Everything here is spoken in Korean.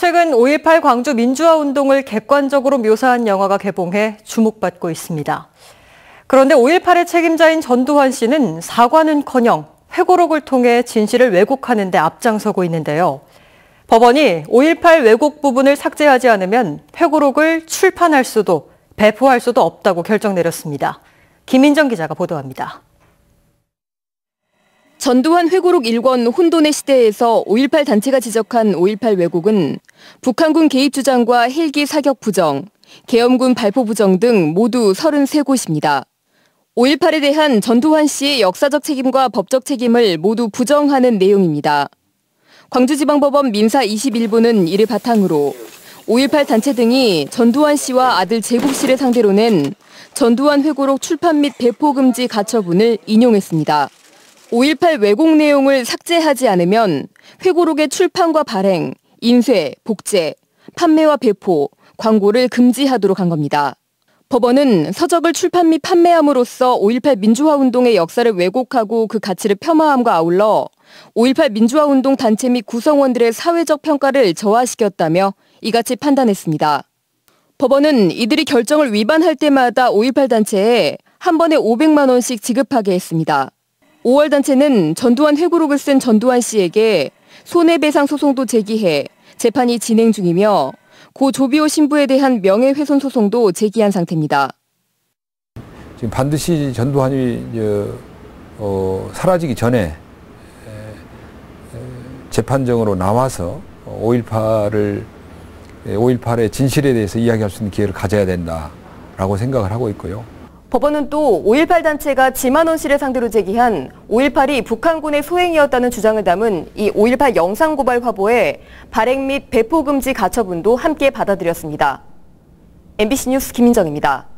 최근 5.18 광주 민주화 운동을 객관적으로 묘사한 영화가 개봉해 주목받고 있습니다. 그런데 5.18의 책임자인 전두환 씨는 사과는커녕 회고록을 통해 진실을 왜곡하는 데 앞장서고 있는데요. 법원이 5.18 왜곡 부분을 삭제하지 않으면 회고록을 출판할 수도 배포할 수도 없다고 결정 내렸습니다. 김인정 기자가 보도합니다. 전두환 회고록 1권 혼돈의 시대에서 5.18 단체가 지적한 5.18 왜곡은 북한군 개입 주장과 헬기 사격 부정, 계엄군 발포 부정 등 모두 33곳입니다. 5.18에 대한 전두환 씨의 역사적 책임과 법적 책임을 모두 부정하는 내용입니다. 광주지방법원 민사 21부는 이를 바탕으로 5.18 단체 등이 전두환 씨와 아들 제국 씨를 상대로 낸 전두환 회고록 출판 및 배포 금지 가처분을 인용했습니다. 5.18 왜곡 내용을 삭제하지 않으면 회고록의 출판과 발행, 인쇄, 복제, 판매와 배포, 광고를 금지하도록 한 겁니다. 법원은 서적을 출판 및 판매함으로써 5.18 민주화 운동의 역사를 왜곡하고 그 가치를 폄하함과 아울러 5.18 민주화 운동 단체 및 구성원들의 사회적 평가를 저하시켰다며 이같이 판단했습니다. 법원은 이들이 결정을 위반할 때마다 5.18 단체에 한 번에 500만 원씩 지급하게 했습니다. 5월 단체는 전두환 회고록을 쓴 전두환 씨에게 손해배상 소송도 제기해 재판이 진행 중이며 고 조비오 신부에 대한 명예훼손 소송도 제기한 상태입니다. 지금 반드시 전두환이 어, 사라지기 전에 재판정으로 나와서 5.18을 5.18의 진실에 대해서 이야기할 수 있는 기회를 가져야 된다라고 생각을 하고 있고요. 법원은 또 5.18 단체가 지만원씨를 상대로 제기한 5.18이 북한군의 소행이었다는 주장을 담은 이 5.18 영상고발 화보에 발행 및 배포금지 가처분도 함께 받아들였습니다. MBC 뉴스 김민정입니다.